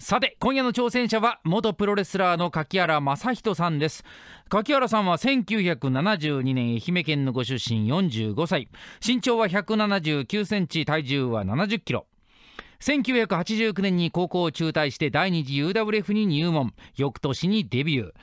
さて今夜の挑戦者は元プロレスラーの柿原正人さんです柿原さんは1972年愛媛県のご出身45歳身長は179センチ体重は70キロ1989年に高校を中退して第二次 UWF に入門翌年にデビュー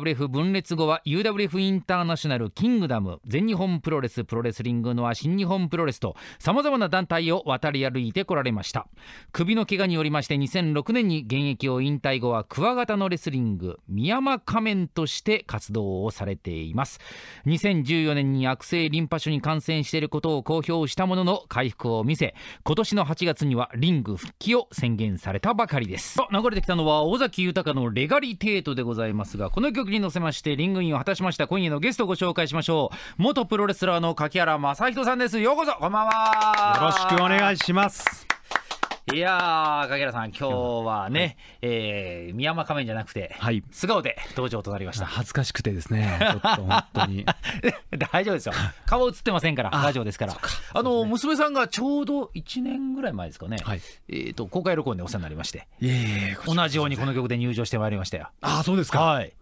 UWF 分裂後は UWF インターナショナルキングダム全日本プロレスプロレスリングの新日本プロレスとさまざまな団体を渡り歩いてこられました首の怪我によりまして2006年に現役を引退後はクワガタのレスリングミヤマ仮面として活動をされています2014年に悪性リンパ腫に感染していることを公表したものの回復を見せ今年の8月にはリリング復帰を宣言されたばかりです流れてきたのは尾崎豊のレガリテートでございますがこの曲に乗せましてリングインを果たしました今夜のゲストをご紹介しましょう元プロレスラーの柿原正人さんですようこそこんばんはよろしくお願いしますいやー、影原さん、今日はね、えー、宮間仮面じゃなくて、はい、素顔で登場となりました。恥ずかしくてですね、ちょっと本当に。大丈夫ですよ。顔映ってませんから、ラジオですから。あの、娘さんがちょうど1年ぐらい前ですかね、はいえっと公開録音でお世話になりまして、ええ同じようにこの曲で入場してまいりましたよ。あそうですか。はい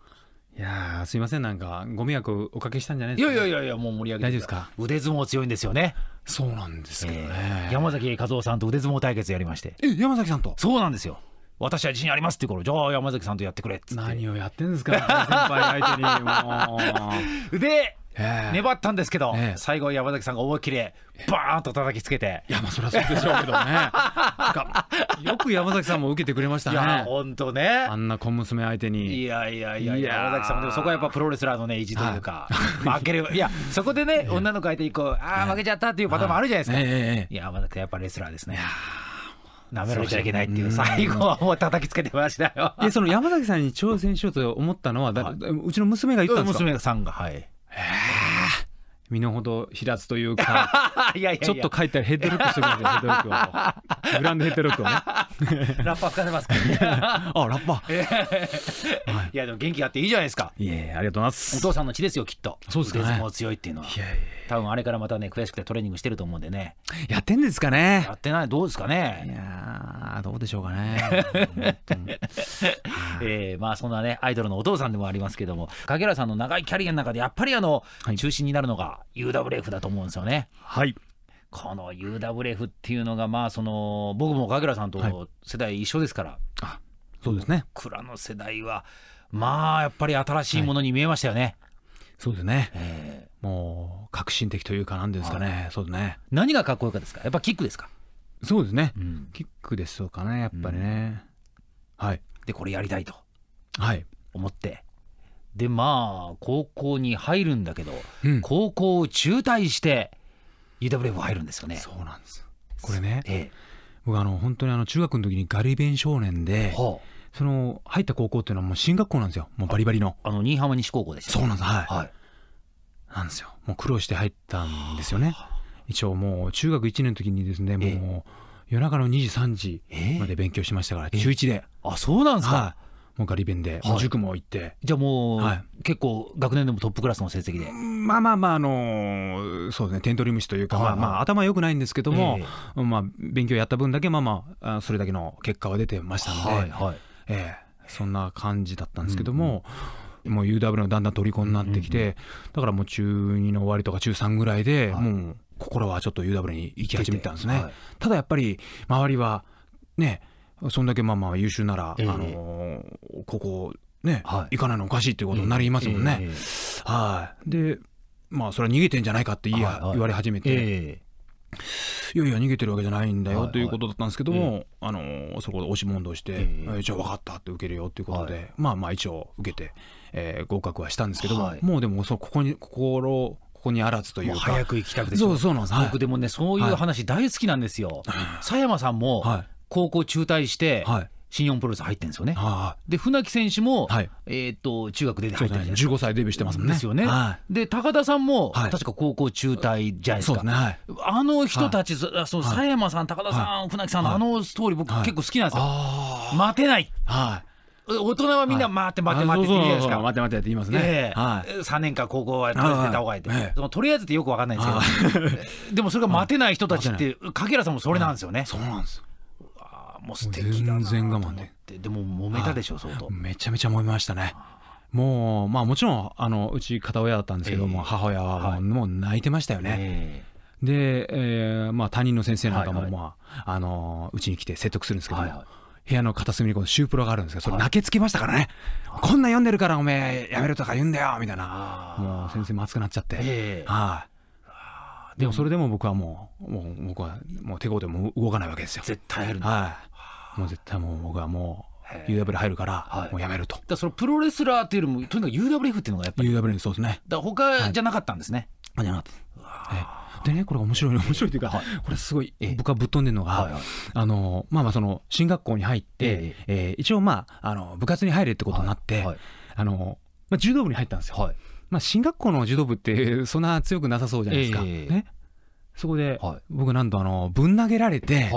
いやすいませんなんかご迷惑をおかけしたんじゃないですか、ね、いやいやいやもう盛り上げ大丈夫ですか腕相撲強いんですよねそうなんですけどね、えー、山崎和夫さんと腕相撲対決やりましてえ山崎さんとそうなんですよ私は自信ありますって頃じゃあ山崎さんとやってくれっつって何をやってんですか先輩相手にもう で粘ったんですけど、最後山崎さんが思い切りバーンと叩きつけていやまあそりゃそうでしょうけどねよく山崎さんも受けてくれましたね本当ねあんな小娘相手にいやいやいや山崎さんもでもそこはやっぱプロレスラーのね意地というか、負けるいやそこでね、女の子相手にこうああ負けちゃったっていうパターンもあるじゃないですか、ええ、山崎さんやっぱレスラーですねなめられちゃいけないっていう、最後はもう叩きつけてましたよ。その山崎さんに挑戦しようと思ったのは、うちの娘が言ったんですか娘さんが、はい。身の程知らずというか いやいやちょっと書いたらヘッドロックするんですよヘッドロックをグランドヘッドロックをね ラッパー吹かせますからね あラッパー、はい、いやでも元気があっていいじゃないですかいやありがとうございますお父さんの血ですよきっとそうですか、ね、強いっていうのはいやいや多分あれからまたね悔しくてトレーニングしてると思うんでねやってんですかねやってないどうですかねいやどうでしょうかね。えー、まあそんなねアイドルのお父さんでもありますけども影原さんの長いキャリアの中でやっぱりあの、はい、中心になるのが UWF だと思うんですよね。はいこの UWF っていうのがまあその僕も影原さんと世代一緒ですから、はい、あそうですね僕らの世代はまあやっぱり新しいものに見えましたよね。はいそうですね、えー、もう革新的というか、なんですかね、そうですね何がかっこよかったですか、やっぱキックですかそうですね、うん、キックでしょうかねやっぱりね、うん、はいでこれやりたいとはい思ってでまあ高校に入るんだけど、うん、高校を中退して UWF 入るんですよねそうなんですこれね、ええ、僕あの本当にあの中学の時にガリ勉少年で、はあその入った高校っていうのはもう進学校なんですよもうバリバリのあの新居浜西高校でした、ね、そうなんですはい、はい、なんですよもう苦労して入ったんですよね、はあ一応もう中学1年の時にですね、もう夜中の2時3時まで勉強しましたから、中1で。あ、そうなんですか、はいもうガリ勉で、はい、塾も行って。じゃあもう、はい、結構学年でもトップクラスの成績で。まあまあまあ、あのー、そうですね、点取り虫というか、まあまあ、頭良くないんですけども、えー、まあ、勉強やった分だけ、まあまあ、それだけの結果は出てましたので、はいはい、えー、そんな感じだったんですけども、うんうん、もう UW のだんだん虜になってきて、うんうん、だからもう中2の終わりとか中3ぐらいで、もう心はちょっと UW に行き始めたんですね。はい、ただやっぱり周りはねそんだけまあまあ優秀なら、えー、あのここね、はい、行かないのおかしいっていうことになりますもんね。えー、はい、でまあそれは逃げてんじゃないかって言,、はい言われ始めて。いいえー、いやいや逃げてるわけじゃないんだよ、はいということだったんですけども、あのそこで押し問答して、えー、じゃあ分かったって受けるよということで、はい、まあまあ一応受けて、えー、合格はしたんですけども、もうでもそここに心ここにあらずというか早く行きたくてそうそうなんです、僕でもねそういう話大好きなんですよ、佐山さんも高校中退して、新日本プロレス入ってるんですよね。で船木選手も、はい、えー、と中学で入ってるんです15歳デビューしてますもんね。ですよね。はい、で高田さんも、はい、確か高校中退じゃないですか。すねはい、あの人たち、そう、佐山さん高田さん、船木さんのあのストーリー僕、結構好きなんですよ。待てない、はい、大人はみんな待って待って待ってって言うじゃないですか。待って待ってって言いますね。3年間高校はとりあた方がいいと。そとりあえずってよくわかんないんですけど。でもそれが待てない人たちって、かけらさんもそれなんですよね。そうなんです。もう素敵だな全然我慢で。でも揉めたでしょ相当。めちゃめちゃ揉めましたね。もうまあもちろんあのうち片親だったんですけども、母親はもう,、泣いてましたよね。で、えーまあ、担任の先生なんかも、まああのうちに来て説得するんですけども、部屋の片隅にこのシュープロがあるんですけど、それ泣けつきましたからね、はい、こんな読んでるからおめえやめるとか言うんだよみたいな、もう先生も熱くなっちゃって。はあ、でもそれでも僕はもう、もう僕はもう手ごでも動かないわけですよ。絶対やるはい、もう絶対もう僕はもう UWF 入るから、もうやめると、はい、だそのプロレスラーっていうよりもとにかく UWF っていうのがやっぱり UWF そうですねだ他じゃなかったんですね、はい、じゃなかった、え、でねこれ面白い面白いというか、はい、これすごい僕はぶっ飛んでるのが、はいはい、あのまあまあその進学校に入って、ええ一応まああの部活に入れってことになって、はい、あのまあ、柔道部に入ったんですよ。はい、まあ、進学校の柔道部ってそんな強くなさそうじゃないですか。えー、ね、そこで、僕なんとあのぶん投げられて、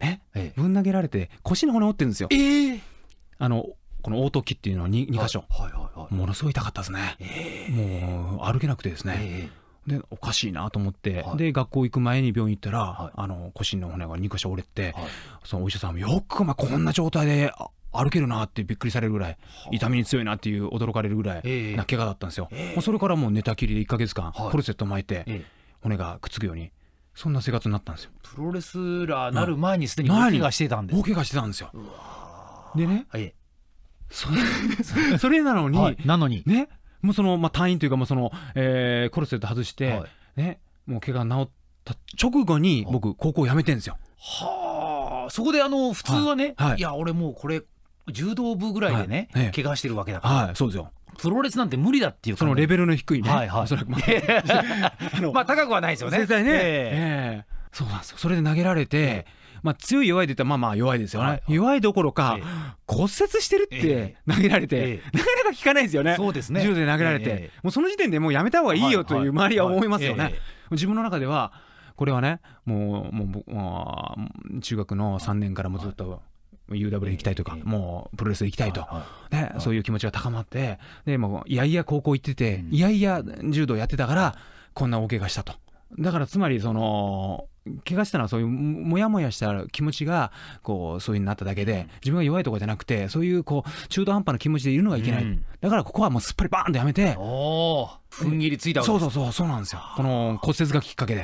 ね、えぶん投げられて腰の骨折ってるんですよ。えー、あのこの凹凸器っていうのは 2, 2箇所、はいはいはいはい、ものすごい痛かったですね、えー、もう歩けなくてですね、でおかしいなと思って、はい、で学校行く前に病院行ったら、はい、あの腰の骨が2箇所折れて、はい、そのお医者さんもよくまあこんな状態で歩けるなってびっくりされるぐらい痛みに強いなっていう驚かれるぐらいな怪我だったんですよ、えー、それからもう寝たきりで1か月間コルセット巻いて骨がくっつくようにそんな生活になったんですよプロレスラーなる前にすでに大怪我してたんです大怪我してたんですよでね、はい、それ それなのに、はい、なのにねもうその、まあ、退院というか、まあそのえー、コルセット外して、はい、ね、もう怪我治った直後に僕高校辞めてんですよ。はあそこであの普通はね、はい、はい、いや俺もうこれ柔道部ぐらいでね、はい、怪我してるわけだから、はい、そうですよプロレスなんて無理だっていうそのレベルの低いね、はいはい、そらまあ まあ高くはないですよね絶対ね、えー、えー、そうなんですよそれで投げられて、えーまあ、強い弱いで言ったらまあまあ弱いですよね、はいはい、弱いどころか、ええ、骨折してるって投げられて、え、なかなか効かないですよねそうですね柔道で投げられて、もうその時点でもうやめた方がいいよという周りは思いますよね。自分の中ではこれはねもうもうもう中学の3年からもずっと、はい UW 行きたいとか、もうプロレス行きたいと、ねそういう気持ちが高まって、でもいやいや高校行ってて、いやいや柔道やってたから、こんな大怪我したと。だからつまりその怪我したのはそういうもやもやした気持ちがこうそういうになっただけで自分が弱いとかじゃなくてそういうこう中途半端な気持ちでいるのがいけない、うん、だからここはもうすっぱりバーンとやめてふ踏ん切りついたわけですそうそうそうそうなんですよこの骨折がきっかけで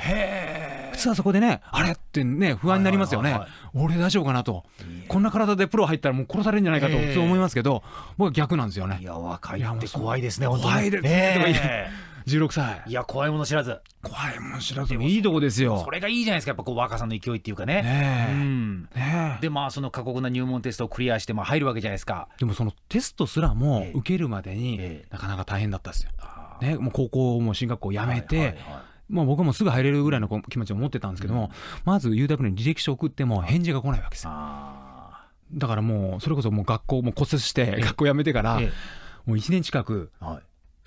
普通はそこでねあれってね不安になりますよね、俺大丈夫かなとこんな体でプロ入ったらもう殺されるんじゃないかと普通思いますけど僕は逆なんですよねいや若いって怖いですね怖いですね、16歳いや怖いもの知らず怖いもの知らずいいとこですよそれがいいじゃないですかやっぱこう若さの勢いっていうかねねえ、うん、ねでまあその過酷な入門テストをクリアしてまあ入るわけじゃないですかでもそのテストすらも受けるまでになかなか大変だったですよ、ね、もう高校も進学校やめて、はいはいはいまあ、僕もすぐ入れるぐらいの気持ちを持ってたんですけども、まず雄太君に履歴書送っても返事が来ないわけですよ。だからもうそれこそもう学校も骨折して学校辞めてからもう1年近く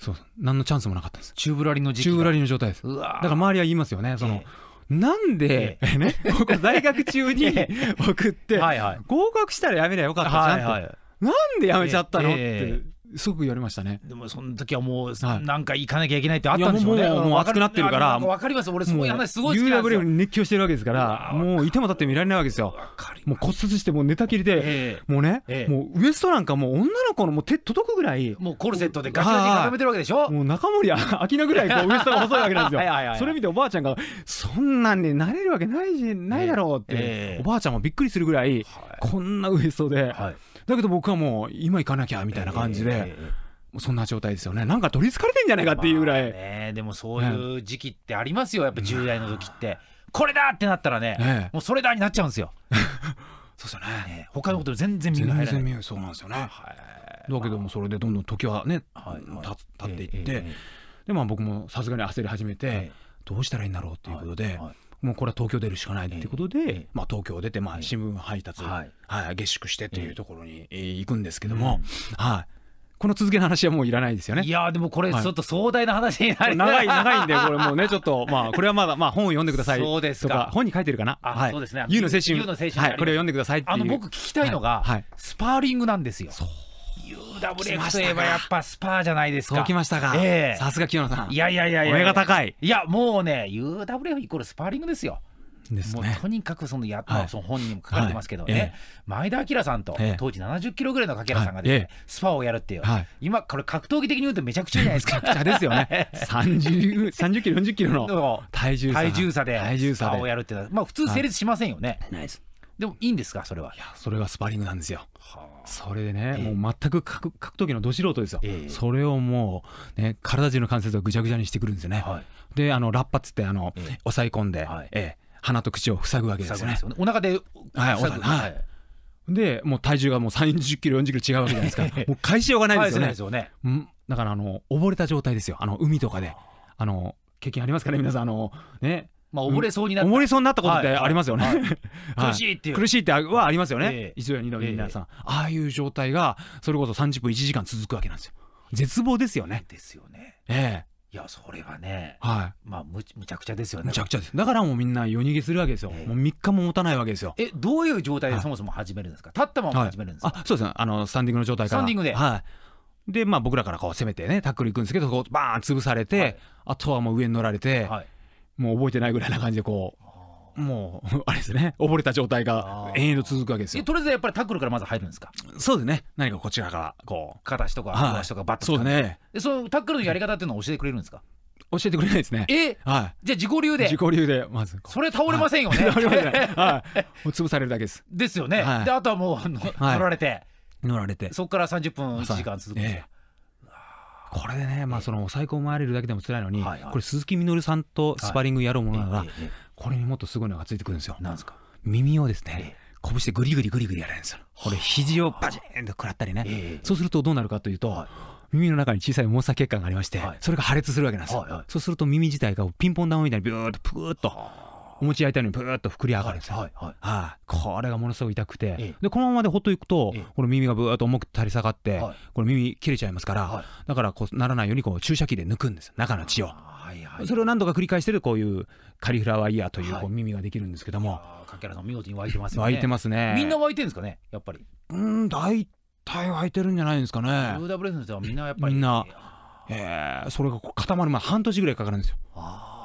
そう何のチャンスもなかったんです中ぶらりの時期ぶらりの状態ですだから周りは言いますよねその、なんで、ええ、ね、僕在学中に 送って、はいはい、合格したらやめりゃよかったじゃん、はいはい、なんでやめちゃったの、えってすごく言われましたねでもその時はもう、はなんか行かなきゃいけないってあったんでしょうねもう熱くなってるからわかります俺すごい話すごい好きなんですよ u w に熱狂してるわけですからもういても立ってもいられないわけですよもう骨折してもう寝たきりで、えー、もうね、えー、もうウエストなんかもう女の子のもう手届くぐらいもうコルセットでガチガチ固めてるわけでしょもう中森明菜ぐらいこうウエストが細いわけなんですよそれ見ておばあちゃんがそんなんになれるわけないじないだろうって、えー、おばあちゃんもびっくりするぐらいこんなウエストで、はいだけど僕はもう今行かなきゃみたいな感じで。そんな状態ですよね。なんか取りつかれてんじゃないかっていうぐらい。ね、でもそういう時期ってありますよ。やっぱ10代の時って。これだってなったらね、もうそれだになっちゃうんですよ。そうですよねね。他のこと全然見えない。全然そうなんですよね。はい、だけどもそれでどんどん時はね、はい、っていって、でまあ僕もさすがに焦り始めて、どうしたらいいんだろうっていうことで。はいもうこれは東京出るしかないっていうことで、まあ、東京出て、まあ、新聞配達、はい下宿してというところに行くんですけども、はい。この続きの話はもういらないですよね。いやでもこれちょっと壮大な話になり、はい、長い長いんでこれもうねちょっとまあこれはまだまあ本を読んでくださいそうですか本に書いてるかな。はい。そうですね。ゆうの精神。ユの精神。はい。これを読んでくださいあの僕聞きたいのが、スパーリングなんですよ。そう。WX といやっぱスパーじゃないですか。きましたか。えー、さすが清野さん。いやいやいやいや。お目が高い。いやもうね UWF イコールスパーリングですよ。ね、もうとにかくそのや、はい、その本人も書かれてますけどね、はいええ、前田明さんと、え、当時70キロぐらいのかけらさんがですね、ねスパをやるっていう、はい、今、これ、格闘技的に言うとめちゃくちゃじゃないですか。めちゃくちゃですよね、30, 30キロ、40キロの体重差体重差でスパをやるっていうのは、まあ、普通、成立しませんよね。でもいいんですか、それは。いや、それがスパーリングなんですよ。はそれでね、えー、もう全くく格闘技のど素人ですよ、えー、それをもう、ね、体中の関節をぐちゃぐちゃにしてくるんですよね、はい、であのラッパっつってあの、えー、抑え込んで、はい、えー、鼻と口を塞ぐわけですよね、ね、お腹ではいはいでもう体重がもう30キロ40キロ違うわけじゃないですか もう返しようがないですよねですよね、うん、だからあの溺れた状態ですよあの海とかであの経験ありますかね皆さんあのねまあ、溺れそうになった、うん、溺れそうになったことってありますよね、はい はい、苦しいっていう苦しいってはありますよね、えー、一度や二度皆さん、えー、ああいう状態がそれこそ30分1時間続くわけなんですよ絶望ですよねですよねええーいやそれはね、はい、まあむむちゃくちゃですよね。むちゃくちゃです。だからもうみんな夜逃げするわけですよ。えー、もう三日も持たないわけですよ。えどういう状態でそもそも始めるんですか。立ったまま始めるんですか。はい、あそうですね。あのスタンディングの状態から。スタンディングで。はい。でまあ僕らからこう攻めてねタックルいくんですけどこうバーン潰されて、はい、あとはもう上に乗られて。はいもう覚えてないぐらいな感じでこうもうあれですね 溺れた状態が延々と続くわけですよとりあえずやっぱりタックルからまず入るんですかそうですね何かこちらからこう片足とかは足とかバッとそうですねでそのタックルのやり方っていうのを教えてくれるんですか教えてくれないですねえはいじゃあ自己流で自己流でまずそれ倒れませんよね、はい倒れませんはいもう潰されるだけですですよね、であとはもう乗られて乗られてそこから30分1時間続くんですよ、これでね、まあ、その抑え込まれるだけでも辛いのに、はいはい、これ、鈴木みのるさんとスパリングやろうものなら、はい、これにもっとすごいのがついてくるんですよ。なんですか耳をですね、拳でぐりぐりぐりぐりやられるんですよ。これ、肘をバチンと食らったりね、そうするとどうなるかというと、はい耳の中に小さい毛細血管がありまして、それが破裂するわけなんですよ、そうすると耳自体がピンポン玉みたいにビューッとプーッとお餅焼いたようにブーッと膨れ上がるんですよ、はいはいはい、これがものすごく痛くて、ええ、でこのままでほっといくと、え、この耳がブーッと重く垂れ下がって、はい、これ耳切れちゃいますから、はい、だからこうならないようにこう注射器で抜くんです中の血を。はいはい、それを何度か繰り返してるこういうカリフラワーイヤーというこう耳ができるんですけども、はい、かけらさん見事に湧いてますね湧いてますねみんな湧いてるんですかねやっぱりうん大体湧いてるんじゃないですかねブーダブレスの人はみんなやっぱりみんなえー、それが固まるまで半年ぐらいかかるんですよ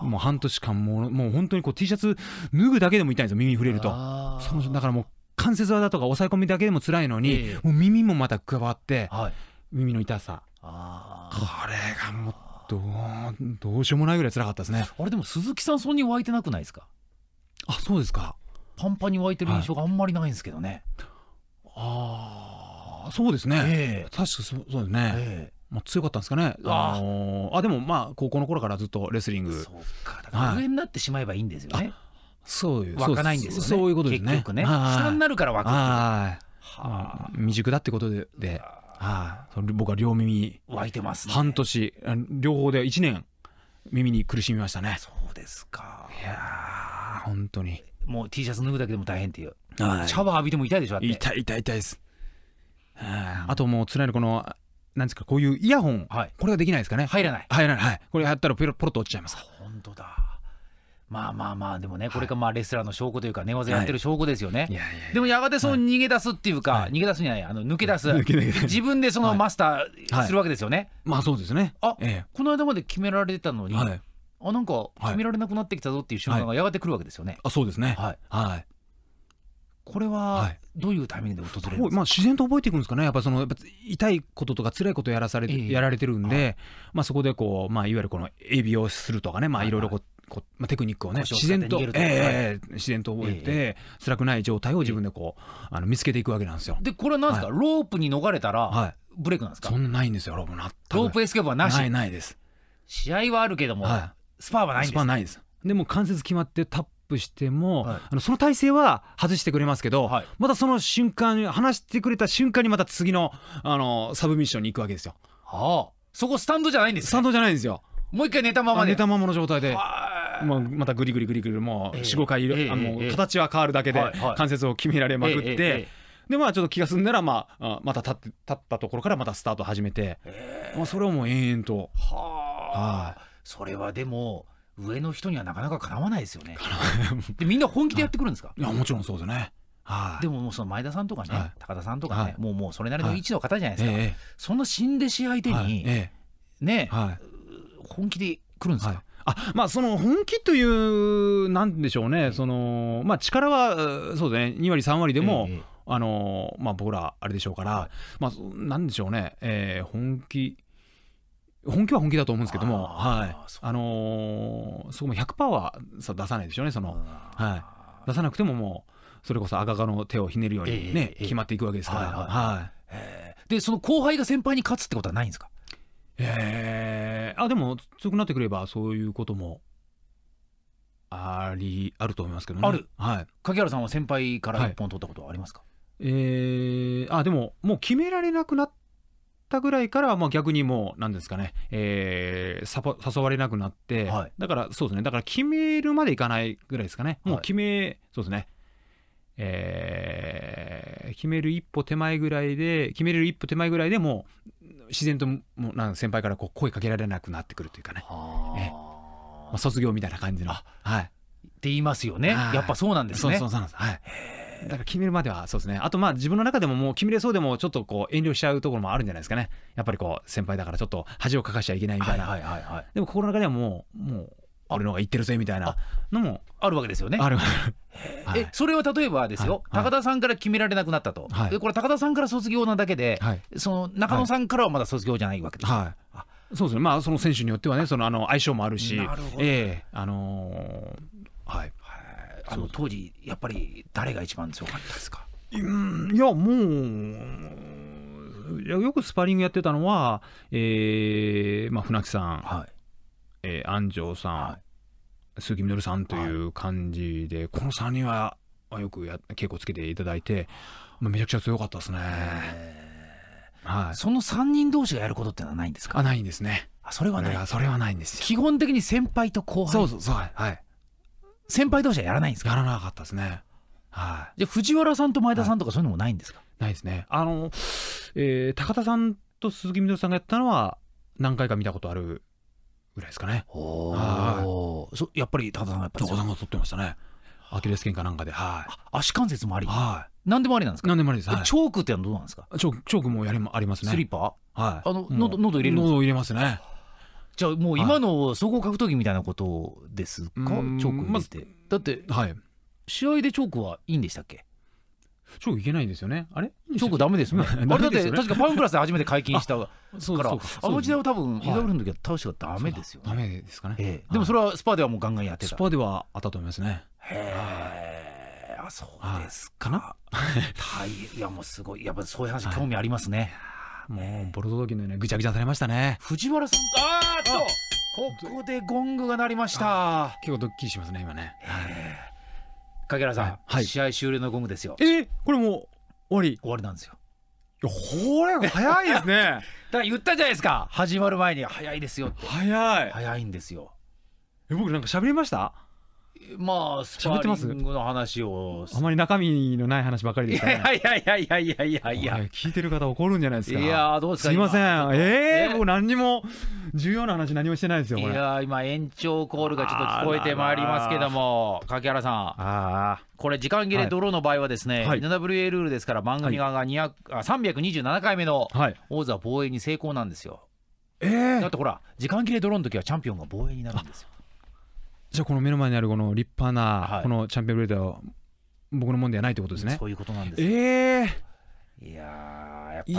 もう半年間もうもう本当にこう T シャツ脱ぐだけでも痛いんですよ耳触れるとそのだからもう関節技とか抑え込みだけでも辛いのに、えー、もう耳もまた加わって、はい、耳の痛さこれがもうどうどうしようもないぐらい辛かったですねあれでも鈴木さんそんなに湧いてなくないですかあそうですかパンパンに湧いてる印象があんまりないんですけどね、はい、ああそうですね、えー、確かそうですね、えーまあ、強かったんですかねああでもまあ高校の頃からずっとレスリングそうかか上になってしまえばいいんですよね、そういう湧かないんですよねそういうことですね結局ね下になるから湧くはいはあ、未熟だってことでで、はあ、僕は両耳湧いてます、ね、半年両方で1年耳に苦しみましたねそうですかいや本当にもう T シャツ脱ぐだけでも大変っていう、はい、シャワー浴びても痛いでしょ痛い痛い痛いです、あ、あともうつらいのこのなんですかこういうイヤホン、はい、これができないですかね入らない入らない、はい、これやったらポロポロと落ちちゃいます本当だまあまあまあでもねこれがまあレスラーの証拠というか寝技やってる証拠ですよね、でもやがてその逃げ出すっていうか、逃げ出すんじゃないあの抜け出す自分でそのマスターするわけですよね、まあそうですねあ、えこの間まで決められてたのに、あなんか決められなくなってきたぞっていう瞬間がやがて来るわけですよね、あそうですねはい、はい、これはどういうタイミングで訪れる、はい、まあ、自然と覚えていくんですかね、やっぱそのやっぱ痛いこととか辛いことやらされ、えー、やられてるんで、はい、まあ、そこでこう、まあ、いわゆるこのエビをするとかね、まあ、いろいろこう。こまあ、テクニックをね自然と、えー、自然と覚えて、えー、辛くない状態を自分でこう、えー、あの見つけていくわけなんですよ。でこれは何ですか、はい、ロープに逃れたら、ブレイクなんですかそんなないんですよロープなロープエスケープはなしないです試合はあるけども、はい、スパーはないんですスパーないですでも関節決まってタップしても、はい、あのその体勢は外してくれますけど、はい、またその瞬間に話してくれた瞬間にまた次のあのサブミッションに行くわけですよ。はあ、そこスタンドじゃないんです、ね、スタンドじゃないんですよ。もう一回寝たままで寝たままの状態で。もうまたぐりぐりぐりぐりもう45回、えー、あの形は変わるだけで関節を決められまくって、でまあちょっと気が済んだら、まあ、また立って立ったところからまたスタート始めて、えー、まあ、それをもう延々と。はあ、はあ、それはでも上の人にはなかなかかなわないですよね。でみんな本気でやってくるんですか、い、やもちろんそうですね。はい、でももうその前田さんとかね、はい、高田さんとかね、はい、もうもうそれなりの位置の方じゃないですか、ええ、そんな新弟子相手に、え、ね、本気で来るんですか、あまあ、その本気という、なんでしょうね、そのまあ、力はそうですね、2割、3割でも、あのまあ、僕ら、あれでしょうから、まあ、なんでしょうね、えー、本気本気は本気だと思うんですけども、はい、あのー、そこも100%はさ出さないでしょうね、その、はい、出さなくてももう、それこそ赤がの手をひねるようにね、えー、決まっていくわけですから、はい、はい、で、その後輩が先輩に勝つってことはないんですかえー、あでも強くなってくればそういうこともありあると思いますけどねある、はい、柿原さんは先輩から一本取ったことはありますか、はい、えー、あでももう決められなくなったぐらいから、もう逆にもう、なんですかね、えー、誘われなくなって、はい、だから、そうですね、だから決めるまでいかないぐらいですかね、もう決め、はい、そうですね、えー、決める一歩手前ぐらいで、決めれる一歩手前ぐらいでもう、自然ともうなん先輩からこう声かけられなくなってくるというかね、ねまあ、卒業みたいな感じの。はいって言いますよね、やっぱそうなんですね。そうそうそうなんですはいだから決めるまではそうですね。あとまあ自分の中でももう決めれそうでもちょっとこう遠慮しちゃうところもあるんじゃないですかね。やっぱりこう先輩だからちょっと恥をかかしちゃいけないみたいな。はいはいはいはい、でも心の中ではもうもう俺の方が言ってるぜみたいなのもあるわけですよね。あるはい、えそれは例えばですよ、はい、高田さんから決められなくなったと、はい、これ高田さんから卒業なだけで、その中野さんからはまだ卒業じゃないわけです、はい、そうですねまあその選手によってはねそのあの相性もあるしええー、あのー、はいあの当時やっぱり誰が一番強かったですかいやもうよくスパリングやってたのは、えーまあ、船木さん、はいえー、安城さん、はい、鈴木みのるさんという感じで、はい、この3人はよくや稽古つけていただいて、まあ、めちゃくちゃ強かったですね。はい、その3人同士がやることってのはないんですかあないんですね。あそれはないそれはないんです基本的に先輩と後輩そうそうそうはい、はい先輩同士はやらないんですかやらなかったですねはい、じゃ藤原さんと前田さんとかそういうのもないんですか、はい、ないですねあの、えー、高田さんと鈴木みどりさんがやったのは何回か見たことあるぐらいですかねおおやっぱり高田さんがやっぱ高田さんが撮ってましたねアキレス腱かなんかではい足関節もありはい何でもありなんですか何でもありです、はい、チョークってのはどうなんですかチョークチョークもやりもありますねスリッパはいあの、うん、喉喉入れる喉入れますねじゃあもう今の総合格闘技みたいなことですか、チョークて、まだって、はい、試合でチョークはいいんでしたっけチョークいけないんですよねあれチョークダメですねあれだって確かパウンクラスで初めて解禁したからあの時代は多分 EW の時は確かダメですよね、ダメですかね、ええ、でもそれはスパではもうガンガンやってたスパではあったと思いますねへえそうですかな大変いやもうすごいやっぱそういう話興味ありますね、はいもうボロト時のようにぐちゃぐちゃされましたね藤原さんあーっとここでゴングが鳴りました結構ドッキリしますね今ねかけらさん、はいはい、試合終了のゴングですよえー、これもう終わり終わりなんですよいやこれ早いですね だから言ったじゃないですか始まる前に早いですよって早い早いんですよえ僕なんか喋りましたまあ、スパーリングの話を。あまり中身のない話ばかりですかね。いやいやいやいやいやいや聞いてる方怒るんじゃないですか。いやどうですか。すみません。ええー、もう何にも、重要な話何もしてないですよ、いや今、延長コールがちょっと聞こえてまいりますけども、柿原さん。ああ。これ時間切れドローの場合はですね、はい、NWA ルールですから番組側が200、はい、327回目の王座防衛に成功なんですよ。ええー、だってほら時間切れドローの時はチャンピオンが防衛になるんですよ。じゃあこの目の前にあるこの立派なこのチャンピオンブレードは僕のもんではないってことですね。そういうことなんです。ええー、いやー、やっぱり、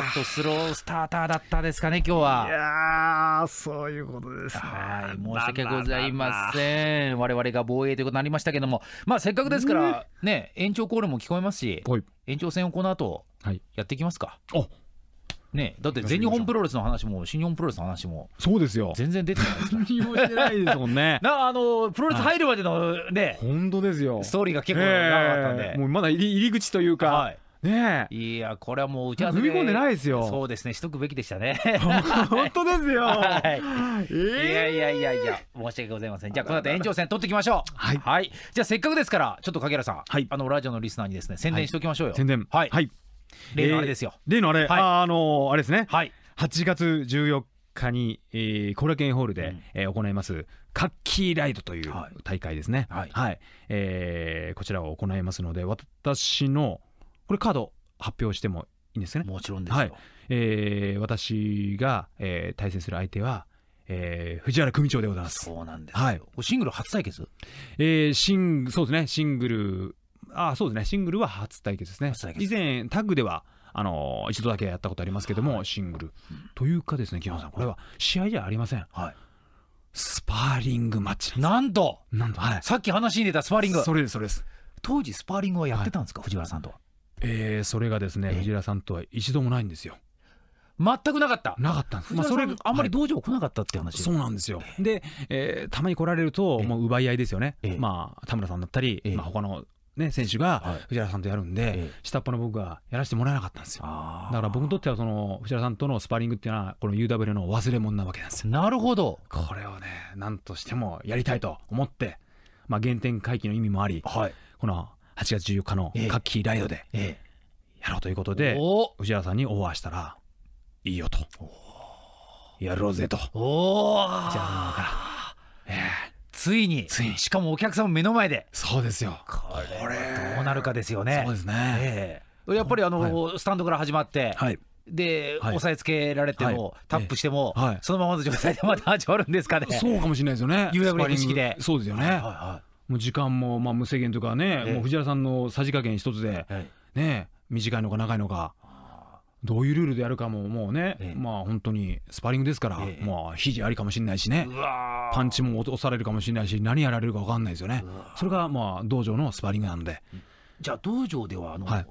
ね、ちょっとスロースターターだったですかね、今日は。いやー、そういうことですね。はい、申し訳ございません。我々が防衛ということになりましたけども、まあせっかくですからね、延長コールも聞こえますし、延長戦をこの後やっていきますか。はいね、だって全日本プロレスの話も新日本プロレスの話もそうですよ全然出てないです何もしてないですもんね なあのプロレス入るまでのね、本当ですよストーリーが結構長かったんで、もうまだ入り入り口というか、はいねいやこれはもう打ち合わせで込んでないですよそうですねしとくべきでしたね 本当ですよ、はい、えー、いやいやいやいや申し訳ございませんじゃあこの後延長戦取っていきましょうはい、はい、じゃあせっかくですからちょっと影原さん、はい、あのラジオのリスナーにですね宣伝しておきましょうよ、はい、宣伝はい、はい例のあれですよ、えー、例のあれ、はい、あのあれですね、はい、8月14日に、えー、コラケンホールで、うん、えー、行いますカッキーライドという大会ですね、はい、はい、えー、こちらを行いますので私のこれカード発表してもいいんですかねもちろんですよ、はい、えー、私が、えー、対戦する相手はえー、藤原組長でございます。そうなんです。はい。シングル初対決えー、シン、そうですね。シングルあそうですね、シングルは初対決ですね。以前、タッグではあの一度だけやったことありますけども、はい、シングル。というかですね、木村さん、これは試合じゃありません。はいスパーリングマッチなんとなんと、はい、さっき話に出たスパーリングそれですそれです当時スパーリングはやってたんですか、はい、藤原さんとはえー、それがですね、藤原さんとは一度もないんですよ全くなかったなかったんです、まあ、それあんまり道場来なかったって話、はい、そうなんですよで、えー、たまに来られるともう奪い合いですよね、まあ、田村さんだったり、まあ、他のね、選手が藤原さんとやるんで、はい、下っ端の僕がやらせてもらえなかったんですよ。だから僕にとってはその藤原さんとのスパーリングっていうのは、この UW の忘れ物なわけなんですよ。なるほど。これをね、なんとしてもやりたいと思って、まあ、原点回帰の意味もあり、はい、この8月14日のカッキーライドで、やろうということで、藤原さんにオファーしたら、いいよと。やろうぜと。おじゃあ、から。ええーついについにしかもお客さんも目の前でそうですよこれどうなるかですよねそうですね、えー、やっぱりあの、はい、スタンドから始まって、はい、で、はい、押さえつけられても、はい、タップしても、はい、そのままの状態でまた始まるんですかね。そうかもしれないですよね。で、そうですよね。はいはい、もう時間もまあ無制限とかね、えー、もう藤原さんのさじ加減一つで、ね、短いのか長いのか。どういうルールでやるかももうね、ええ、まあ本当にスパーリングですから、ええ、まあひじありかもしれないしねパンチも落とされるかもしれないし何やられるか分かんないですよねそれがまあ道場のスパーリングなんで、じゃあ道場ではあの、はい、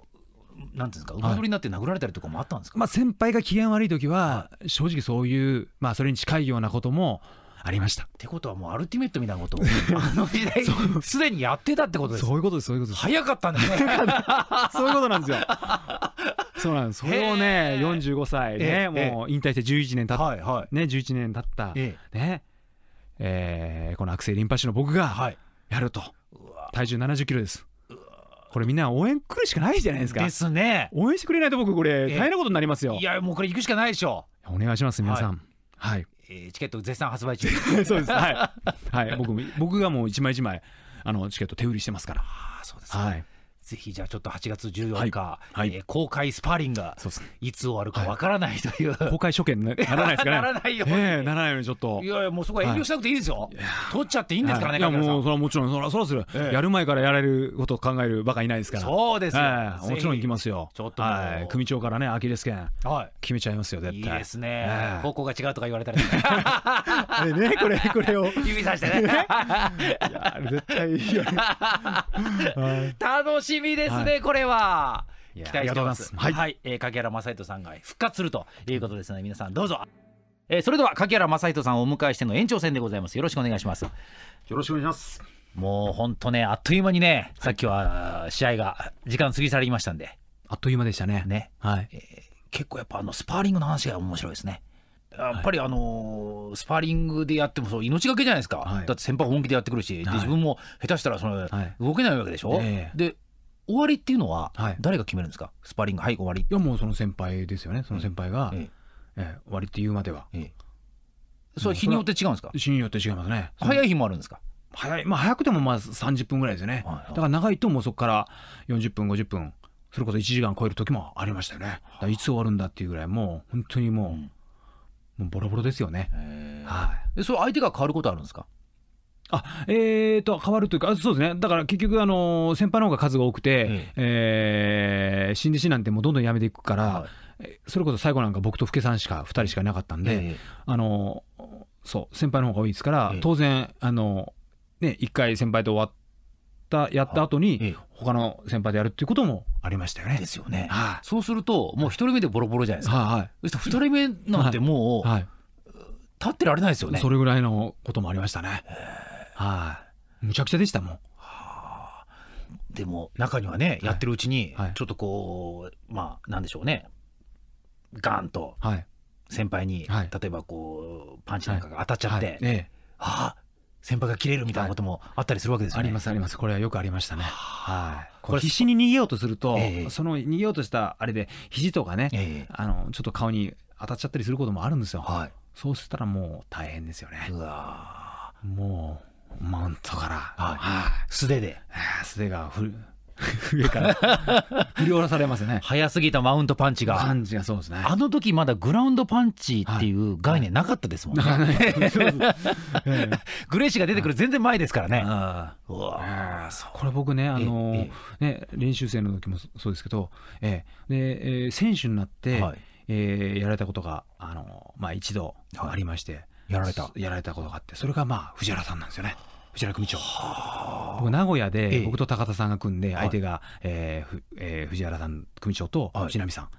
なんですか馬取りになって殴られたりとかもあったんですか、はい、まあ、先輩が機嫌悪い時は正直そういう、まあ、それに近いようなこともありましたってことはもうアルティメットみたいなことを あの時代すでにやってたってことですそういうことですそういうことです早かったんですね そういうことなんですよそうなんですそれをね十五歳ねもう引退して十一年経った、はいはい、ね十一年経った、ねえー、この悪性リンパ腫の僕がやると、体重七十キロですこれみんな応援来るしかないじゃないですかですね応援してくれないと僕これ大変なことになりますよいやもうこれ行くしかないでしょお願いします皆さんはい、はいえチケット絶賛発売中 そうですはい、はい、僕僕がもう一枚一枚あのチケット手売りしてますからああそうです、ね、はいぜひじゃあちょっと8月14日、はい、えー、公開スパーリングがいつ終わるかわからないという、はい、公開初見ならないですかねならないよ、えー、ならないようにちょっといやいやもうそこは遠慮しなくていいですよ、取っちゃっていいんですからね、はい、いやもうそれはもちろんそらそらする、えー、やる前からやれることを考えるバカいないですからそうですよ、はい、もちろん行きますよちょっと、はい、組長からねアキレス腱、はい、決めちゃいますよ絶対いいですね、えー、方向が違うとか言われたらねこれこれを指さしてねいや絶対いいよ、ね、楽しいしみですね、これは。期待してます。はい、はい、えー、柿原正人さんが復活するということですね、皆さんどうぞ。えー、それでは柿原正人さんをお迎えしての延長戦でございます。よろしくお願いします。よろしくお願いします。もう本当ね、あっという間にね、さっきは試合が時間過ぎ去りましたんで。あっという間でしたね。ね、はい、えー、結構やっぱあのスパーリングの話が面白いですね。やっぱりあのスパーリングでやってもそう命がけじゃないですか、はい、だって先輩本気でやってくるし、で自分も下手したらその、動けないわけでしょ、はい、で終わりっていうのは誰が決めるんですか、はい、スパーリングはい終わりいやもうその先輩ですよねその先輩が、えええ終わりって言うまでは、えそれ日によって違うんですか日によって違いますね早い日もあるんですか早いまあ早くてもまあ30分ぐらいですよね、はいはい、だから長いともうそこから40分50分それこそ1時間超える時もありましたよねいつ終わるんだっていうぐらいもう本当にもう、うん、もうボロボロですよねはい、えそれ相手が変わることあるんですかあえーと、変わるというか、そうですね、だから結局、あの先輩の方が数が多くて、うん、えー、新弟子なんてもうどんどんやめていくから、はい、それこそ最後なんか僕と福さんしか2人しかいなかったんで、うん、あのそう先輩の方が多いですから、うん、当然、あのね、1回先輩と終わったやった後に、他の先輩でやるっていうこともありましたよね。ですよね。はい、そうすると、もう1人目でボロボロじゃないですか。はい、そして2人目なんてもう、はい、立ってられないですよね。それぐらいのこともありましたね。はい、むちゃくちゃでしたもん。でも中にはね、やってるうちに、ちょっとこう、まあ、なんでしょうね、ガンと先輩に、例えばこう、パンチなんかが当たっちゃって、ええ、あ先輩が切れるみたいなこともあったりするわけですよね。あります、あります、これはよくありましたね。はいこれ必死に逃げようとすると、その逃げようとしたあれで、肘とかね、あのちょっと顔に当たっちゃったりすることもあるんですよ。はい、そうしたらもう大変ですよね。うわもうマントから、はい、素手で、素手がふ 上から 振り下ろされますね早すぎたマウントパンチがパンチがそうですねあの時まだグラウンドパンチっていう概念なかったですもんね、はい、グレイシーが出てくる全然前ですからね、これ僕ねあのー、ね練習生の時もそうですけど、えー、で、えー、選手になって、はい、えー、やられたことがあのー、まあ一度ありまして、はいやられたやられたことがあってそれがまあ藤原さんなんですよね藤原組長僕名古屋で僕と高田さんが組んで相手が、えええー、藤原さん組長と藤波さん、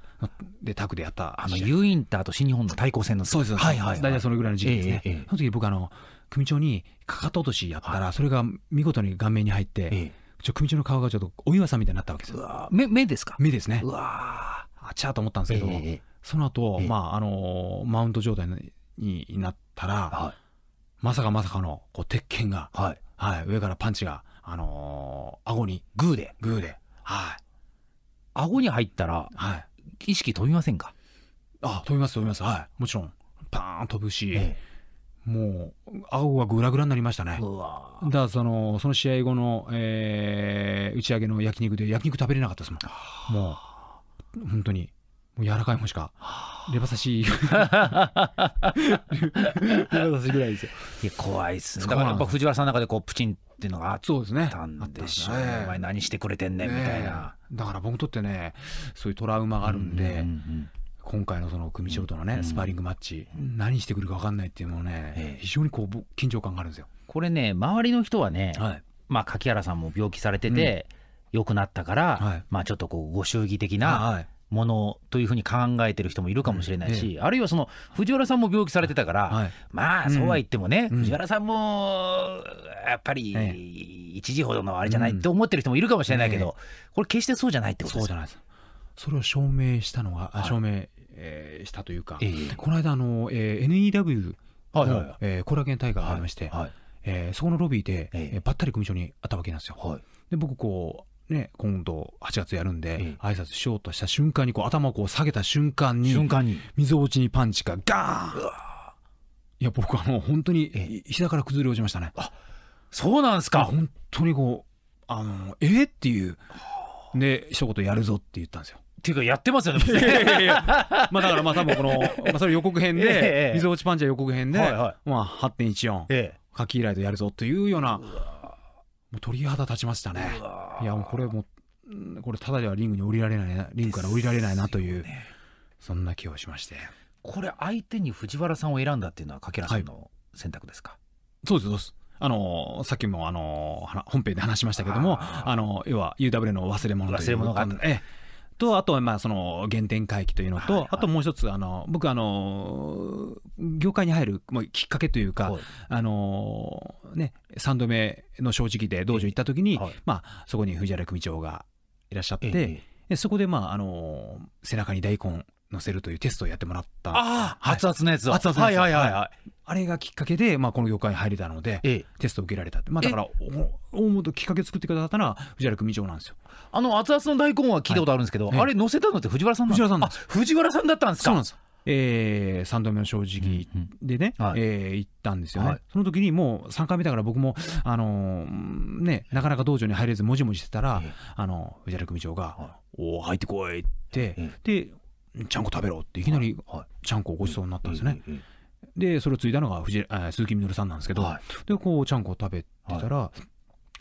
でタッグでやったあのユーインターと新日本の対抗戦のそうです、はいはい大体そのぐらいの時期ですね、その時僕あの組長にかかと落としやったらそれが見事に顔面に入って、ちょ組長の顔がちょっとお岩さんみたいになったわけですよ目目ですか目ですねうわあちゃーと思ったんですけど、その後、まああのマウント状態になってたら、はい、まさかまさかのこう鉄拳が、はい、はい、上からパンチが、あのー、顎にグーでグーで、はい、顎に入ったら、はい、意識飛びませんかあ飛びます飛びますはいもちろんパーン飛ぶし、ええ、もう顎がグラグラになりましたねだからそのその試合後の、えー、打ち上げの焼肉で焼肉食べれなかったですもんもう本当にもう柔らかいもしか。レバ刺し。レバ刺しぐらいですよ。いや、怖いっすね。だからやっぱ藤原さんの中でこう、プチンっていうのがあったんでしょう。うね、ねお前何してくれてんねんみたいな。だから僕にとってね、そういうトラウマがあるんで、今回のその組長とのね、スパーリングマッチ、何してくるか分かんないっていうのもね、非常にこう緊張感があるんですよ。これね、周りの人はね、はい、まあ柿原さんも病気されてて、良くなったから、はい、まあちょっとこうご祝儀的なものというふうに考えてる人もいるかもしれないし、うん、あるいはその藤原さんも病気されてたから、はい、まあそうは言ってもね、うん、藤原さんもやっぱり一時ほどのあれじゃないと思ってる人もいるかもしれないけど、これ決してそうじゃないってことですよね。それを証明したのが、はい、証明、えー、したというか、えー、この間あの、えー、NEW の、はいはい、えー、コラーゲン大会がありまして、はいはい、えー、そこのロビーで、えー、ばったり組長に会ったわけなんですよ。はい、で僕こうね、今度8月やるんで、うん、挨拶しようとした瞬間にこう頭をこう下げた瞬間に瞬間に溝落ちにパンチがガーンいや僕はもう本当に膝から崩れ落ちましたねあそうなんですか本当にこうあのえー、っていうで一言やるぞって言ったんですよっていうかやってますよね まあだからまあ多分この、まあ、それ予告編で、ええ、水落ちパンチは予告編で、まあ8.14、ええ、書き依頼とやるぞというような。うもう鳥肌立ちましたね。いやもうこれもこれただではリングに降りられないなリングから降りられないなという、ね、そんな気をしましてこれ相手に藤原さんを選んだっていうのはかけらさんの選択ですか、はい、そうですそうですあのさっきもあの本編で話しましたけどもあの要は UW の忘れ物という忘れ物があった、えと、あとはまあその原点回帰というのと、はいはい、あともう一つ、あの僕あの、業界に入るきっかけというか、はい、あのね、3度目の正直で道場行った時に、はい、まあ、そこに藤原組長がいらっしゃって、えそこで、まああの背中に大根載せるというテストをやってもらったあ、はい、熱々のやつ熱々のやつ、はいはいはい、あれがきっかけで、まあ、この業界に入れたので、ええ、テストを受けられたって、まあ、だから大元きっかけ作ってくださったのは藤原組長なんですよあの熱々の大根は聞いたことあるんですけど、はい、あれ載せたのって藤原さん藤原さんあ藤原さんだったんですかそうなんですえー、3度目の正直でね、うんうん、えー、行ったんですよね、はい、その時にもう3回目だから僕も、あのー、ね、なかなか道場に入れずもじもじしてたら、あの藤原組長が「おお入ってこい」って、でちゃんこ食べろっていきなりちゃんこごちそうになったんですね。でそれを継いだのが藤、えー、鈴木みのるさんなんですけど、はい、でこうちゃんこを食べてたら、はい、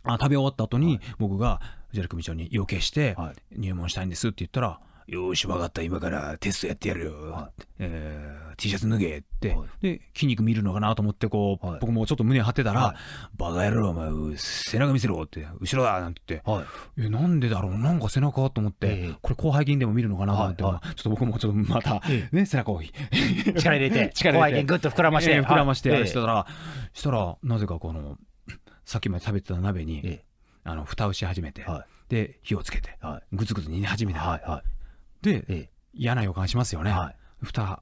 あ食べ終わった後に僕が藤原組長に要請して入門したいんですって言ったら、よし、分かった、今からテストやってやるよ、はい、えー、T シャツ脱げって、はい、で、筋肉見るのかなと思って、こう、はい、僕もちょっと胸張ってたら、はい、バカ野郎、お前、背中見せろって、後ろだなんて言って、はい、え、なんでだろう、なんか背中と思って、えー、これ、後輩筋でも見るのかなと思って、はい、ちょっと僕もちょっとまた、えー、ね、背中を力入れて、力入れて、ぐ っと膨らまして、えー、膨らまして、したら、したら、なぜかこの、さっきまで食べてた鍋に、あの蓋をし始めて、で火をつけて、ぐつぐつ煮始めて、はで、ええ、嫌な予感しますよね、はい、蓋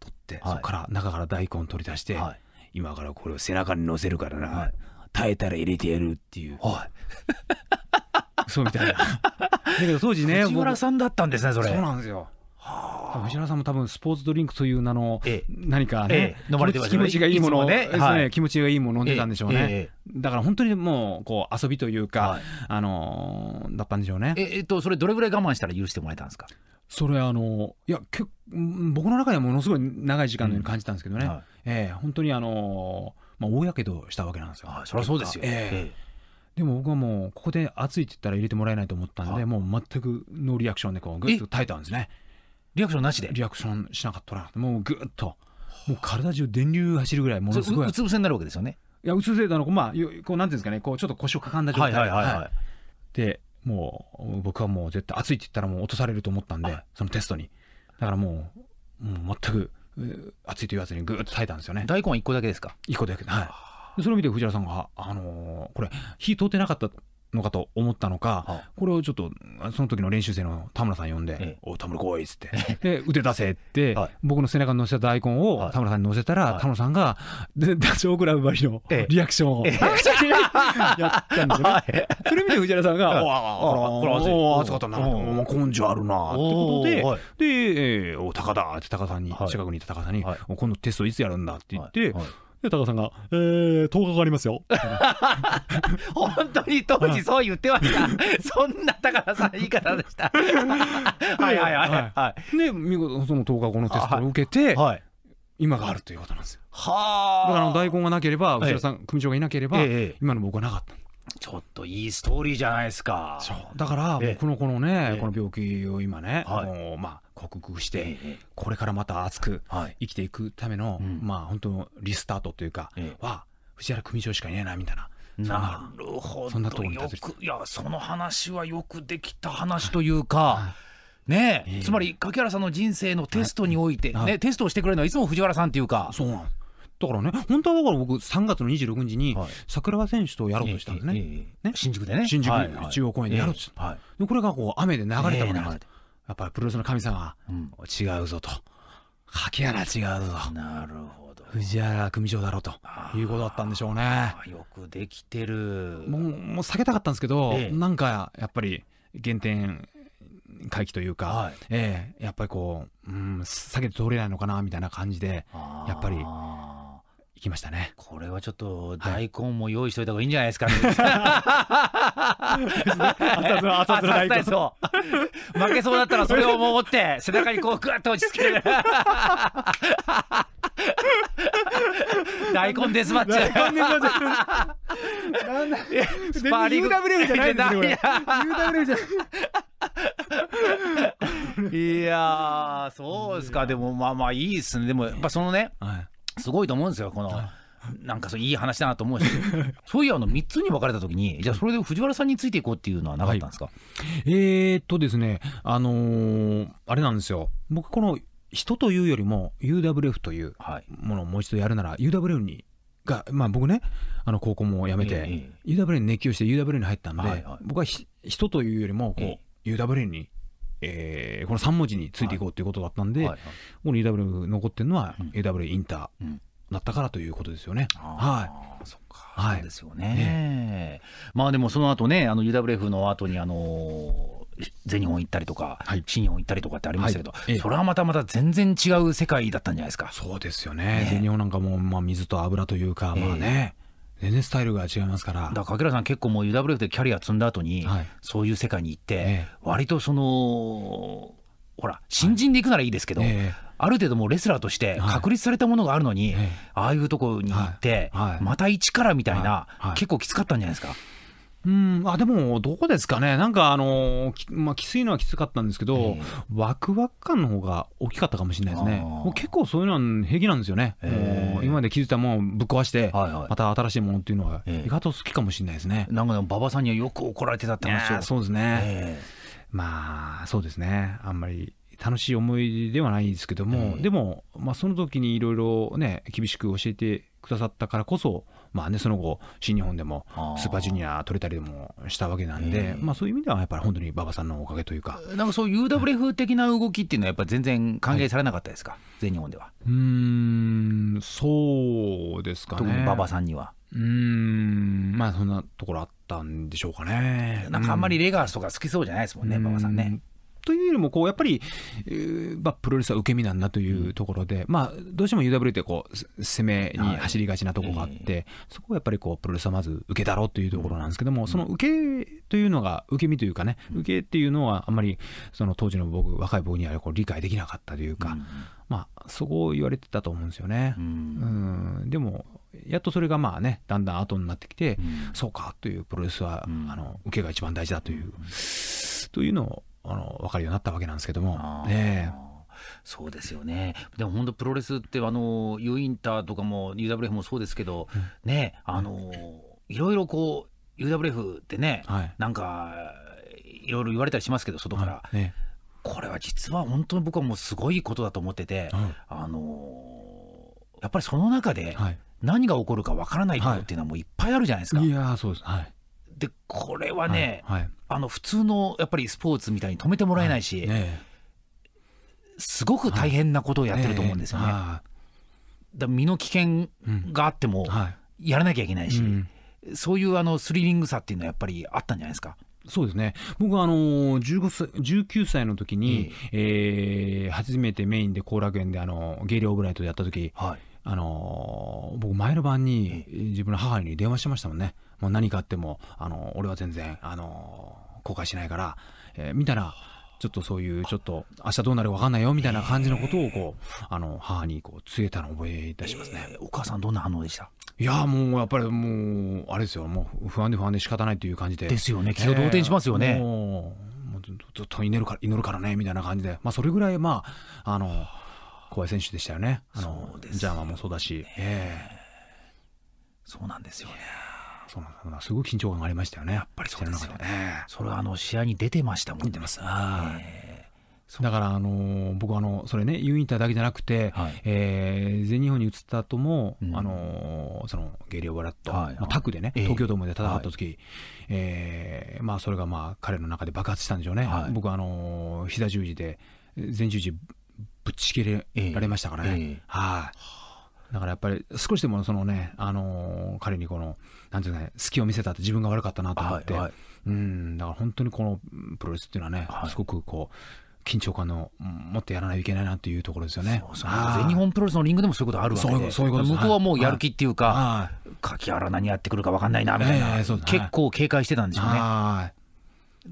取って、はい、そこから中から大根取り出して、はい、今からこれを背中に乗せるからな、耐えたら入れてやるっていう、はい、そうみたいなだけど当時ね藤原さんだったんですねそれそうなんですよ藤原さんも多分スポーツドリンクという名の、何かね、飲まれて気持ちがいいものね気持ちがいいもの飲んでたんでしょうね、だから本当にもうこう遊びというか、あのだったんでしょうねえっとそれどれぐらい我慢したら許してもらえたんですかそれあのいや僕の中ではものすごい長い時間のように感じたんですけどね、うえ本当にあの、まあ、大やけどしたわけなんですよそりゃそうですよ、ええでも僕はもうここで熱いって言ったら入れてもらえないと思ったんでもう全くノーリアクションでこうぐっと耐えたんですねリアクションなしでリアクションしなかったらもうぐっともう体中電流走るぐらいものすごいうつ伏せになるわけですよねいやうつ伏せなのまあこうなんていうんですかねこうちょっと腰をかかんだ状態で、はいはいはいはい、でもう僕はもう絶対暑いって言ったらもう落とされると思ったんでそのテストにだからもうもう全く暑いと言わずにぐっと耐えたんですよね大根は1個だけですか1個だけはいそれを見て藤原さんが「あのー、これ火通ってなかった」のかと思ったのか、これをちょっとその時の練習生の田村さん呼んで「おお田村来い」っつって「で腕出せ」って、僕の背中に乗せた大根を田村さんに乗せたら、田村さんがでダチョウ倶楽部バリ」のリアクションを、やったんですよね。それ見て藤原さんが「おおおおお熱かったな根性あるな」ってことで「で、えー、お高田」って高さに近くにいた高さんに、このテストいつやるんだ」って言って。で、高さんが、えー、10日かかりますよ。本当に当時そう言ってました。そんな高田さん言い方でした。はいはいはいはい。はい、で、見事その10日後のテストを受けて、はい、今があるということなんですよ。はあ。だから大根がなければ、後ろさん、組長がいなければ、今の僕はなかった。ちょっといいストーリーじゃないですか。そうだから僕のこのね、この病気を今ね、あのまあ克服して、これからまた熱く生きていくための、まあ本当のリスタートというか、は藤原組長しかいないなみたいな。なるほど。よくいやその話はよくできた話というか。ねえ、つまり柿原さんの人生のテストにおいて、ね、テストをしてくれるのはいつも藤原さんっていうか。そうなんだからね、本当はだから僕、3月の26日に桜庭選手とやろうとしたんですね。新宿でね。新宿中央公園でやろうとした。これがこう雨で流れたわけなんです。やっぱりプロレスの神様、うん、違うぞと柿原違うぞなるほど藤原組長だろうということだったんでしょうねよくできてるもうもうたかったんですけど、ええ、なんかやっぱり原点回帰というか、はい、ええ、やっぱりこう、うん、下げて通れないのかなみたいな感じでやっぱり行きましたねこれはちょっと大根も用意しといた方がいいんじゃないですかね、はい、負けそうだったらそれを持って背中にこうグッと落ち着ける大根デスマッチ。大根デスマッチ。u w じゃないんですよ。u w じゃない。いやそうですか、でもまあまあいいっすねでもやっぱそのねすごいと思うんですよこの。なんかそういい話だなと思うし そういやあの3つに分かれた時にじゃあそれで藤原さんについていこうっていうのはなかったんですか、はい、えー、っとですねあのー、あれなんですよ僕この人というよりも UWF というものをもう一度やるなら UWF にが、まあ、僕ねあの高校も辞めて、えー、UWF に熱狂して UWF に入ったんで、はいはい、僕は人というよりもこう、えー UW にえー、この3文字についていこうということだったんで、はいはいはい、この EW 残ってるのは AW インターうんだったからということですよね。うん、はい。そっか。はい、そうですよね、ね、まあでもその後ね、あの UWF の後にあのー全日本行ったりとか、はい、新日本行ったりとかってありましたけど、はいそれはまたまた全然違う世界だったんじゃないですか。そうですよね、え、全日本なんかも、まあ、水と油というか、まあね。全然スタイルが違いますからだからさん結構もう UWF でキャリア積んだ後に、はい、そういう世界に行って、ええ、割とそのほら新人で行くならいいですけど、はいえ、ある程度もうレスラーとして確立されたものがあるのに、はい、ああいうとこに行って、また一からみたいな、結構きつかったんじゃないですか。うん、あでも、どこですかね、なんか、あのまあ、きついのはきつかったんですけど、わくわく感の方が大きかったかもしれないですね、もう結構そういうのは平気なんですよね、今まで気づいたものぶっ壊して、はいはい、また新しいものっていうのは、意外と好きかもしれないですね。なんか馬場さんにはよく怒られてたって話をそうですね、まあ、そうですね、あんまり楽しい思い出ではないですけども、でも、まあ、その時にいろいろね、厳しく教えてくださったからこそ、まあね、その後、新日本でもスーパージュニア取れたりでもしたわけなんで、まあ、そういう意味ではやっぱり本当に馬場さんのおかげというか。なんかそういう UWF 的な動きっていうのは、やっぱり全然歓迎されなかったですか、はい、全日本では。うん、そうですかね。特に馬場さんには。うん、まあそんなところあったんでしょうかね。なんかあんまりレガースとか好きそうじゃないですもんね、馬場さんね。というよりもこうやっぱり、えまあ、プロレスは受け身なんだというところで、うん、まあ、どうしても UW ってこう攻めに走りがちなところがあって、はい、そこはやっぱりこうプロレスはまず受けだろうというところなんですけども、うん、その受けというのが受け身というかね、うん、受けっていうのはあんまりその当時の僕若い僕にはこう理解できなかったというか、まあ、そこを言われてたと思うんですよね。うんでもやっとそれがまあねだんだん後になってきて、そうかというプロレスは、あの受けが一番大事だという、というのをあの分かるようになったわけなんですけども。そうですよね。でも本当プロレスってあの U インターとかも UWF もそうですけど、うん、ねあのいろいろこう UWF ってね、はい、なんかいろいろ言われたりしますけど外から、ね、これは実は本当に僕はもうすごいことだと思ってて、あのやっぱりその中で何が起こるかわからないことっていうのはもういっぱいあるじゃないですか。はい、いやそうです、はいでこれはね、はいはい、あの普通のやっぱりスポーツみたいに止めてもらえないし、はいね、すごく大変なことをやってると思うんですよね。だ身の危険があってもやらなきゃいけないし、うんそういうあのスリリングさっていうのはやっぱりあったんじゃないですか。そうですね僕はあの1歳19歳の時に、ええー、初めてメインで後楽園であのゲイリー・オブライトでやった時、はい、あの僕前の晩に自分の母に電話しましたもんね。もう何かあっても、あの、俺は全然、あの、後悔しないから、えー、見たら、ちょっとそういう、ちょっと、明日どうなるか分かんないよ、みたいな感じのことを、こう、あの、母に、こう、告げたのを覚えいたしますね、えー。お母さん、どんな反応でしたいや、もう、やっぱり、もう、あれですよ、もう、不安で不安で仕方ないという感じで。ですよね、気が動転しますよね。えー、もう、ずっと祈るから、祈るからね、みたいな感じで、まあ、それぐらい、まあ、あの、怖い選手でしたよね。あの、ジャーマンもそうだし。ええー、そうなんですよね。そうなんすごい緊張感がありましたよね、やっぱりそうですよね。それはあの試合に出てましたもんね。出てます。だから、あの僕あの、それね、ユーインターだけじゃなくて、はえ全日本に移った後も、あのそのゲリオ・バラット、まあ、タクでね、東京ドームで戦った時、はえまあそれがまあ彼の中で爆発したんでしょうね、僕、あの膝十字で、前十字ぶっちぎれられましたからね。はいだからやっぱり少しでもそのね、あのー、彼にこの、なんていうかね、隙を見せたって自分が悪かったなと思って、はいはい、うん、だから本当にこのプロレスっていうのはね、はい、すごくこう、緊張感の持ってやらないといけないなっていうところですよね。そうそう全日本プロレスのリングでもそういうことあるわけで、そういうこと向こうはもうやる気っていうか、は柿原何やってくるか分かんないなみたいな、えー、結構警戒してたんでしょうね。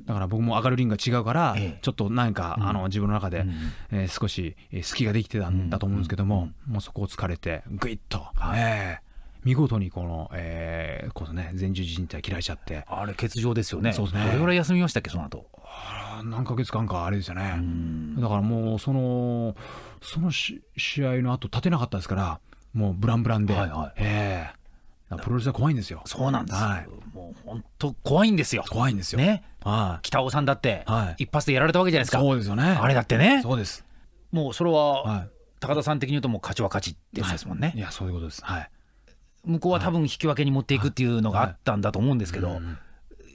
だから僕も上がるリングが違うから、ちょっと何か、あの自分の中で、え少し隙ができてたんだと思うんですけども、もうそこを疲れてぐいっと、はいえ見事にこの、えー、このね前十字靭帯切られちゃってあれ欠場ですよねそうですねどれぐらい休みましたっけその後何ヶ月間かあれですよねだからもうそのその試合の後立てなかったですからもうブランブランではいはい、えーあプロレスは怖いんですよ。そうなんです。はい、もう本当怖いんですよ。怖いんですよ。ね。はい、北尾さんだって、一発でやられたわけじゃないですか。そうですよね。あれだってね。そうです。もうそれは、高田さん的に言うともう勝ちは勝ちってやつですもんね。い、やそういうことです。はい。向こうは多分引き分けに持っていくっていうのがあったんだと思うんですけど、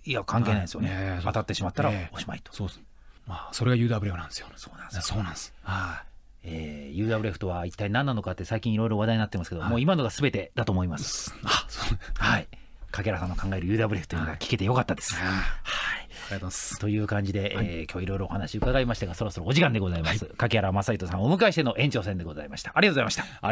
いや関係ないですよね。当たってしまったらおしまいと。そうです。まあそれが UW なんですよ。そうなんです。そうなんです。はい。えー、UW f とは一体何なのかって最近いろいろ話題になってますけど、はい、もう今のが全てだと思います。あそうはいかけらさんの考える UW f というのが聞けてよかったです。はい、ありがとうございます。という感じで、えー、はい、今日いろいろお話伺いましたが、そろそろお時間でございます。はい、原正人さんをお迎えしての延長戦でございました。ありがとうございました。